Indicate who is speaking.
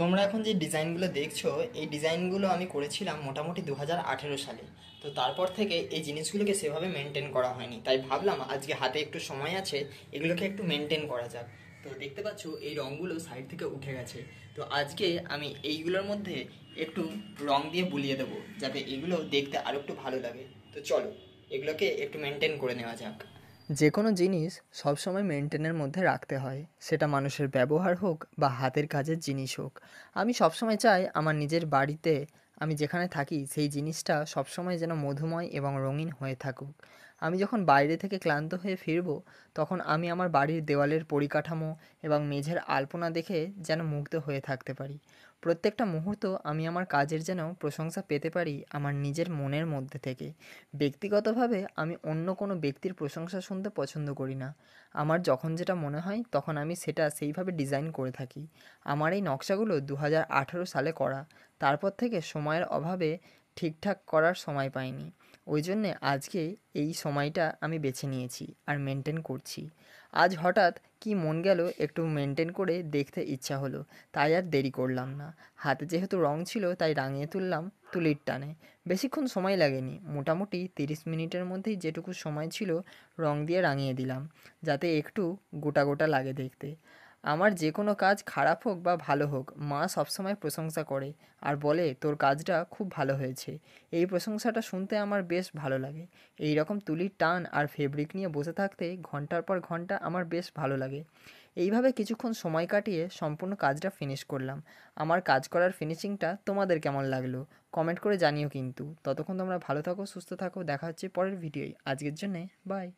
Speaker 1: তোমরা এখন যে ডিজাইনগুলো দেখছো এই ডিজাইনগুলো আমি করেছিলাম মোটামুটি দু হাজার সালে তো তারপর থেকে এই জিনিসগুলোকে সেভাবে মেনটেন করা হয়নি তাই ভাবলাম আজকে হাতে একটু সময় আছে এগুলোকে একটু মেনটেন করা যাক তো দেখতে পাচ্ছ এই রঙগুলো সাইড থেকে উঠে গেছে তো আজকে আমি এইগুলোর মধ্যে একটু রং দিয়ে বুলিয়ে দেবো যাতে এগুলো দেখতে আরও একটু ভালো লাগে তো চলো এগুলোকে একটু মেনটেন করে নেওয়া যাক যে কোনো জিনিস সবসময় মেনটেনের মধ্যে রাখতে হয় সেটা মানুষের ব্যবহার হোক বা হাতের কাজের জিনিস হোক আমি সবসময় চাই আমার নিজের বাড়িতে আমি যেখানে থাকি সেই জিনিসটা সবসময় যেন মধুময় এবং রঙিন হয়ে থাকুক আমি যখন বাইরে থেকে ক্লান্ত হয়ে ফিরব তখন আমি আমার বাড়ির দেওয়ালের পরিকাঠামো এবং মেঝের আলপনা দেখে যেন মুগ্ধ হয়ে থাকতে পারি প্রত্যেকটা মুহূর্ত আমি আমার কাজের যেন প্রশংসা পেতে পারি আমার নিজের মনের মধ্যে থেকে ব্যক্তিগতভাবে আমি অন্য কোনো ব্যক্তির প্রশংসা শুনতে পছন্দ করি না আমার যখন যেটা মনে হয় তখন আমি সেটা সেইভাবে ডিজাইন করে থাকি আমার এই নকশাগুলো দু সালে করা তারপর থেকে সময়ের অভাবে ঠিকঠাক করার সময় পাইনি ওই জন্যে আজকে এই সময়টা আমি বেছে নিয়েছি আর মেনটেন করছি আজ হঠাৎ কি মন গেল একটু মেনটেন করে দেখতে ইচ্ছা হলো তাই আর দেরি করলাম না হাতে যেহেতু রং ছিল তাই রাঙিয়ে তুললাম তুলির টানে বেশিক্ষণ সময় লাগেনি মোটামুটি তিরিশ মিনিটের মধ্যেই যেটুকু সময় ছিল রং দিয়ে রাঙিয়ে দিলাম যাতে একটু গোটা গোটা লাগে দেখতে আমার যে কোনো কাজ খারাপ হোক বা ভালো হোক মা সবসময় প্রশংসা করে আর বলে তোর কাজটা খুব ভালো হয়েছে এই প্রশংসাটা শুনতে আমার বেশ ভালো লাগে এই রকম তুলির টান আর ফেব্রিক নিয়ে বসে থাকতে ঘন্টার পর ঘন্টা আমার বেশ ভালো লাগে এইভাবে কিছুক্ষণ সময় কাটিয়ে সম্পূর্ণ কাজটা ফিনিশ করলাম আমার কাজ করার ফিনিশিংটা তোমাদের কেমন লাগলো কমেন্ট করে জানিও কিন্তু ততক্ষণ তোমরা ভালো থাকো সুস্থ থাকো দেখা হচ্ছে পরের ভিডিওয় আজকের জন্যে বাই